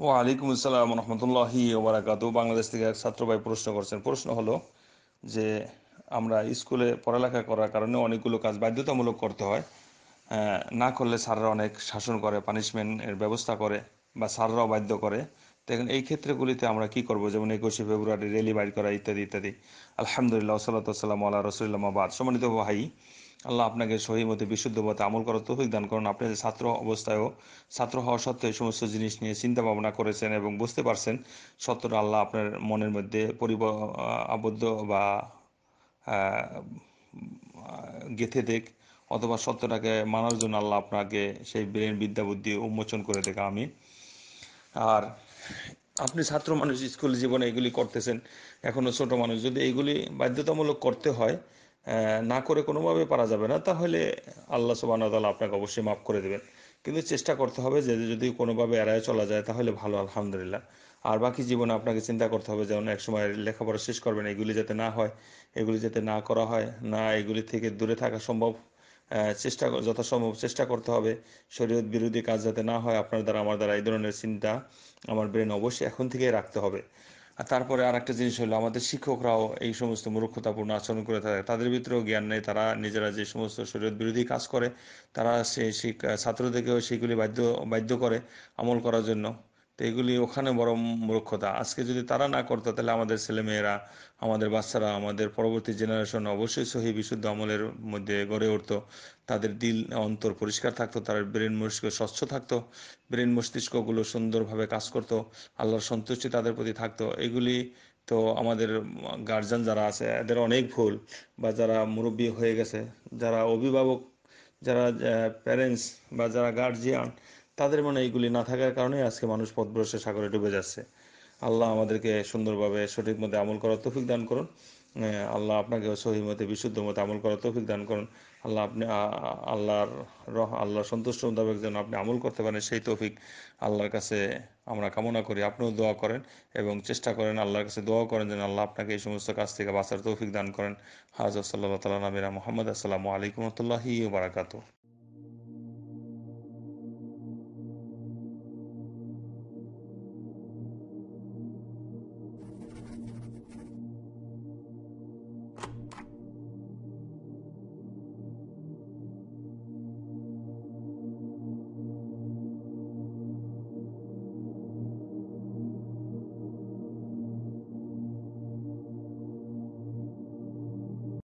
ওয়ালাইকুম আসসালাম রহমতুল্লাহি ওবরাকাত বাংলাদেশ থেকে এক ছাত্র ভাই প্রশ্ন করছেন প্রশ্ন হলো যে আমরা স্কুলে পড়ালেখা করার কারণে অনেকগুলো কাজ বাধ্যতামূলক করতে হয় না করলে স্যাররা অনেক শাসন করে পানিশমেন্টের ব্যবস্থা করে বা স্যাররাও বাধ্য করে দেখেন এই ক্ষেত্রগুলিতে আমরা কি করব যেমন একুশে ফেব্রুয়ারি রেলি বাইর করা ইত্যাদি ইত্যাদি আলহামদুলিল্লাহ সাল্লাহ সাল্লাম আল্লাহ রসুল্লামাবাদ সম্মানিত ভাই আল্লাহ আপনাকে সহি মতে বিশুদ্ধ মতে আমল করার তৌফিক দান করুন আপনি যে ছাত্র অবস্থায়ও ছাত্র হওয়া সত্ত্বেও সমস্ত জিনিস নিয়ে চিন্তা ভাবনা করেছেন এবং বুঝতে পারছেন সত্যটা আল্লাহ আপনার মনের মধ্যে পরিব আবদ্ধ বা গেথে দেখ অথবা সত্যটাকে মানার জন্য আল্লাহ আপনাকে সেই ব্রেন বিদ্যা বুদ্ধি উন্মোচন করে দেখা আমি আর আপনি ছাত্র মানুষ স্কুল জীবনে এগুলি করতেছেন এখনও ছোট মানুষ যদি এইগুলি বাধ্যতামূলক করতে হয় না করে কোনোভাবে পারা যাবে না তাহলে আল্লাহ তালা আপনাকে অবশ্যই মাফ করে দেবেন কিন্তু চেষ্টা করতে হবে যে যদি কোনোভাবে এড়ায় চলা যায় তাহলে ভালো আলহামদুলিল্লাহ আর বাকি জীবনে আপনাকে চিন্তা করতে হবে যেমন এক সময় লেখাপড়া শেষ করবেন এগুলি যাতে না হয় এগুলি যাতে না করা হয় না এগুলি থেকে দূরে থাকা সম্ভব চেষ্টা যথাসম্ভব চেষ্টা করতে হবে শরীয়ত বিরোধী কাজ যাতে না হয় আপনার দ্বারা আমার দ্বারা এই ধরনের চিন্তা আমার ব্রেন অবশ্যই এখন থেকেই রাখতে হবে তারপরে আর একটা জিনিস হলো আমাদের শিক্ষকরাও এই সমস্ত মূর্খতাপূর্ণ আচরণ করে থাকে তাদের ভিতরেও জ্ঞান নেই তারা নিজেরা যে সমস্ত শরীর বিরোধী কাজ করে তারা সেই ছাত্রদেরকেও সেইগুলি বাধ্য বাধ্য করে আমল করার জন্য তো এগুলি ওখানে বড় মূর্খতা আজকে যদি তারা না করতো তাহলে আমাদের ছেলেমেয়েরা আমাদের বাচ্চারা আমাদের পরবর্তী জেনারেশন অবশ্যই সহি বিশুদ্ধ আমলের মধ্যে গড়ে উঠতো তাদের দিল অন্তর পরিষ্কার থাকতো তার ব্রেন মস্তিষ্ক স্বচ্ছ থাকতো ব্রেন মস্তিষ্কগুলো সুন্দরভাবে কাজ করতো আল্লাহর সন্তুষ্টি তাদের প্রতি থাকতো এগুলি তো আমাদের গার্জেন যারা আছে এদের অনেক ভুল বা যারা মুরব্বী হয়ে গেছে যারা অভিভাবক যারা প্যারেন্টস বা যারা গার্জিয়ান তাদের মনে এইগুলি না থাকার কারণে আজকে মানুষ পথভ্রষ্ট সাগরে ডুবে যাচ্ছে আল্লাহ আমাদেরকে সুন্দরভাবে সঠিক মতে আমল করার তৌফিক দান করুন আল্লাহ আপনাকে সহি মতে বিশুদ্ধ মতে আমল করার তৌফিক দান করুন আল্লাহ আপনি আল্লাহর রহ আল্লাহ সন্তুষ্ট মোতাবেক যেন আপনি আমল করতে পারেন সেই তৌফিক আল্লাহর কাছে আমরা কামনা করি আপনিও দোয়া করেন এবং চেষ্টা করেন আল্লাহর কাছে দোয়া করেন যেন আল্লাহ আপনাকে এই সমস্ত কাজ থেকে বাঁচার তৌফিক দান করেন হাজ সাল্লাহ তালা নামিরা মোহাম্মদ আসসালামু আলাইকুম রহমতুল্লাহি বারাকাতু